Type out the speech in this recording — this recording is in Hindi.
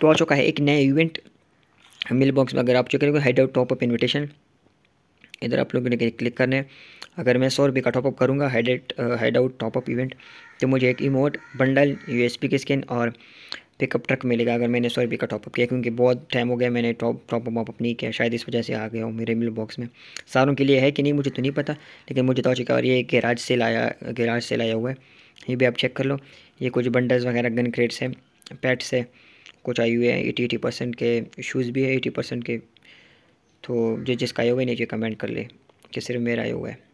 तो आ चुका है एक नया इवेंट मेल बॉक्स में अगर आप चुके हो हेड आउट टॉपअप इन्विटेशन इधर आप लोगों ने क्लिक करना है अगर मैं सौ रुपये का टॉपअप करूँगा head at head out top up event तो मुझे एक emote bundle U S P की स्किन और पिकअप ट्रक मिलेगा अगर मैंने सौ रुपये का टॉपअप किया क्योंकि बहुत टाइम हो गया मैंने टॉप टॉप अप नहीं किया शायद इस वजह से आ गया हूँ मेरे मिल बॉक्स में सारों के लिए है कि नहीं मुझे तो नहीं पता लेकिन मुझे तो चुका और ये गैराज से लाया गैराज से लाया हुआ है ये भी आप चेक कर लो ये कुछ बंडल्स वगैरह गन क्रेट्स हैं पैट्स है कुछ आए हुए हैं एटी एटी परसेंट के शूज़ भी है एटी परसेंट के तो जो जिसका आए हुए नीचे कमेंट कर ले कि सिर्फ मेरा आए हुआ है